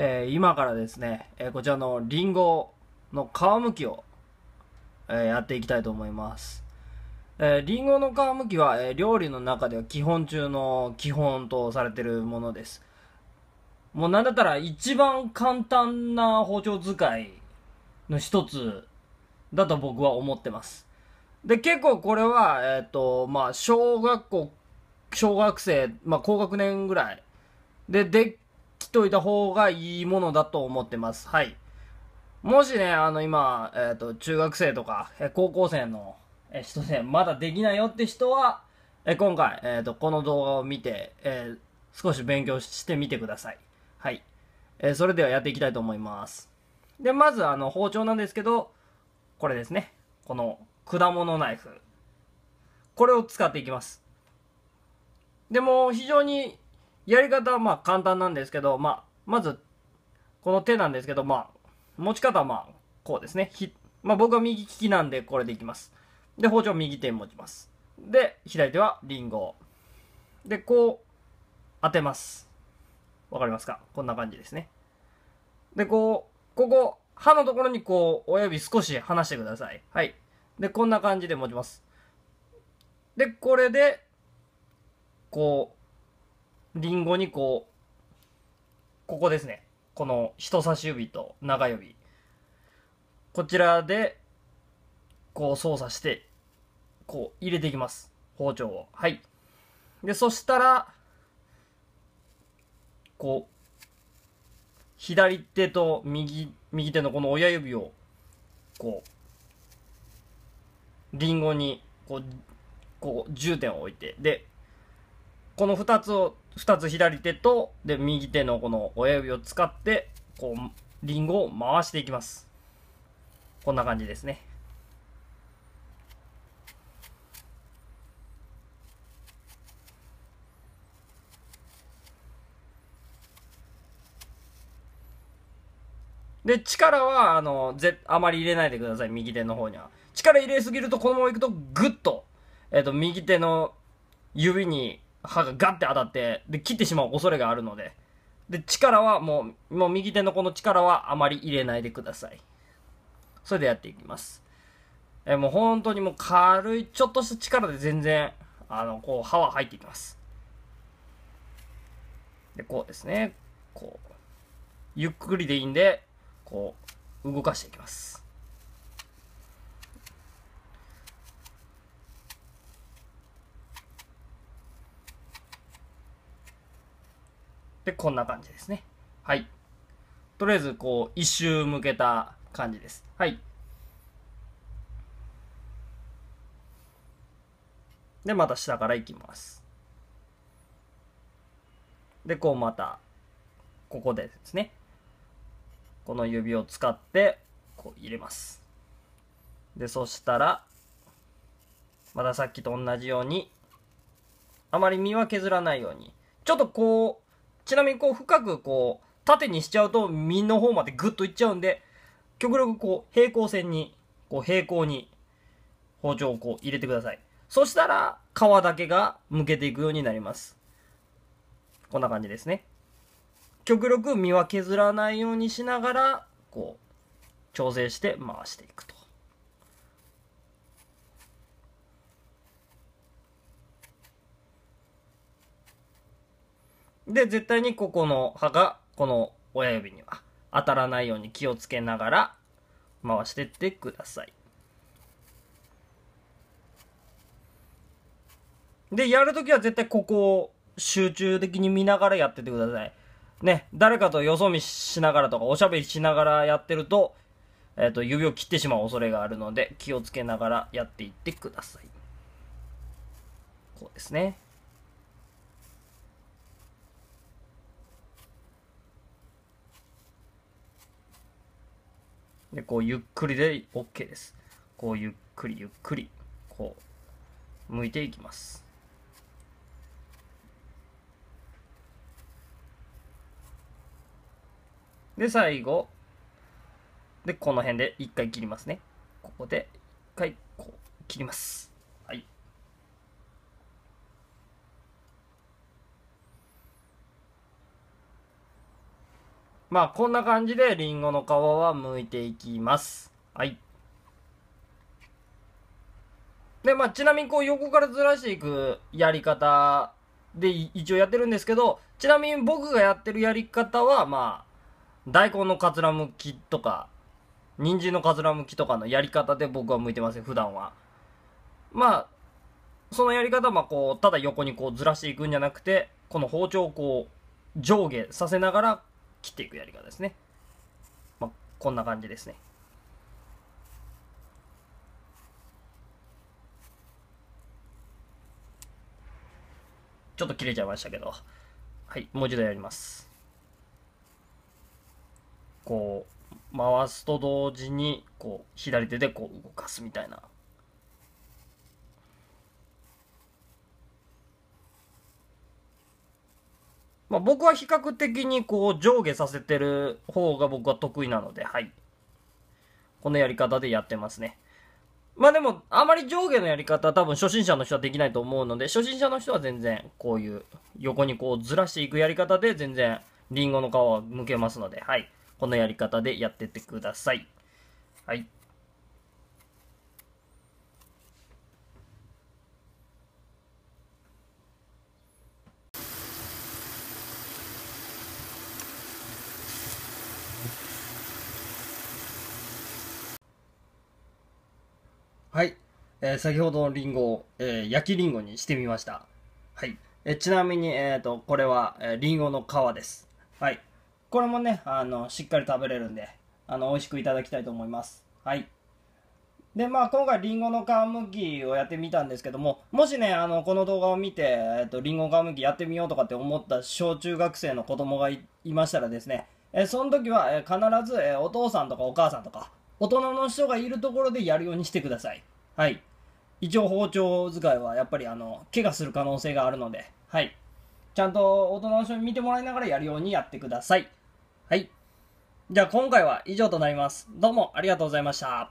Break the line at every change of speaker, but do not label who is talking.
えー、今からですね、えー、こちらのリンゴの皮むきを、えー、やっていきたいと思います。えー、リンゴの皮むきは、え料理の中では基本中の基本とされてるものです。もうなんだったら一番簡単な包丁使いの一つだと僕は思ってます。で、結構これは、えっ、と、まあ、小学校、小学生、まあ、高学年ぐらいで、で、っおいた方がいいものだと思ってます。はい。もしね、あの今、えっ、ー、と、中学生とか、え高校生の、え人で、まだできないよって人は、え今回、えっ、ー、と、この動画を見て、えー、少し勉強してみてください。はい。えそれではやっていきたいと思います。で、まず、あの、包丁なんですけど、これですね。この、果物ナイフ。これを使っていきます。でも、非常にやり方はまあ簡単なんですけど、まあ、まず、この手なんですけど、まあ、持ち方はまあ、こうですね。まあ、僕は右利きなんで、これでいきます。で、包丁右手に持ちます。で、左手はリンゴで、こう、当てます。わかりますかこんな感じですね。で、こう、ここ、刃のところにこう、親指少し離してください。はい。で、こんな感じで持ちます。で、これで、こう、リンゴにこう、ここですね。この人差し指と中指。こちらで、こう操作して、こう入れていきます。包丁を。はい。で、そしたら、こう、左手と右、右手のこの親指を、こう、リンゴに、こう、こう、重点を置いて、で、この2つを、二つ左手と、で、右手のこの親指を使って、こう、リンゴを回していきます。こんな感じですね。で、力は、あの、ぜ、あまり入れないでください、右手の方には。力入れすぎると、このままいくと、ぐっと、えっ、ー、と、右手の指に歯がガッて当たって、で、切ってしまう恐れがあるので、で、力はもう、もう右手のこの力はあまり入れないでください。それでやっていきます。えもう本当にもう軽い、ちょっとした力で全然、あの、こう、歯は入っていきます。で、こうですね。こう。ゆっくりでいいんで、こう、動かしていきます。で、こんな感じですね。はい。とりあえず、こう、一周向けた感じです。はい。で、また下から行きます。で、こうまた、ここでですね、この指を使って、こう入れます。で、そしたら、またさっきと同じように、あまり身は削らないように、ちょっとこう、ちなみにこう深くこう縦にしちゃうと身の方までグッといっちゃうんで極力こう平行線にこう平行に包丁をこう入れてくださいそしたら皮だけがむけていくようになりますこんな感じですね極力身は削らないようにしながらこう調整して回していくとで、絶対にここの歯が、この親指には当たらないように気をつけながら回してってください。で、やるときは絶対ここを集中的に見ながらやっててください。ね、誰かとよそ見しながらとかおしゃべりしながらやってると、えっ、ー、と、指を切ってしまう恐れがあるので気をつけながらやっていってください。こうですね。で、こうゆっくりで OK です。こうゆっくりゆっくり、こう、向いていきます。で、最後。で、この辺で一回切りますね。ここで一回こう切ります。まあ、こんな感じでりんごの皮は剥いていきます。はい。で、まあ、ちなみにこう横からずらしていくやり方で一応やってるんですけど、ちなみに僕がやってるやり方は、まあ、大根のかつらむきとか、人参のかつらむきとかのやり方で僕は向いてません、普段は。まあ、そのやり方は、まあ、こう、ただ横にこうずらしていくんじゃなくて、この包丁をこう、上下させながら切っていくやり方ですね。まあ、こんな感じですね。ちょっと切れちゃいましたけど。はい、もう一度やります。こう、回すと同時に、こう、左手でこう動かすみたいなまあ、僕は比較的にこう上下させてる方が僕は得意なので、はい。このやり方でやってますね。まあでも、あまり上下のやり方は多分初心者の人はできないと思うので、初心者の人は全然こういう横にこうずらしていくやり方で全然リンゴの皮は剥けますので、はい。このやり方でやってってください。はい。えー、先ほどのリンゴを、えー、焼きリンゴにしてみました。はい。えちなみに、えっ、と、これは、えー、リンゴの皮です。はい。これもね、あの、しっかり食べれるんで、あの、美味しくいただきたいと思います。はい。で、まあ、今回、りんごの皮むきをやってみたんですけども、もしね、あの、この動画を見て、えっ、と、りんご皮むきやってみようとかって思った小中学生の子供がいましたらですね、えその時は、え必ず、えお父さんとかお母さんとか、大人の人がいるところでやるようにしてください。はい。一応包丁使いはやっぱりあの怪我する可能性があるので、はい、ちゃんと大人の人に見てもらいながらやるようにやってください。はい。じゃあ今回は以上となります。どうもありがとうございました。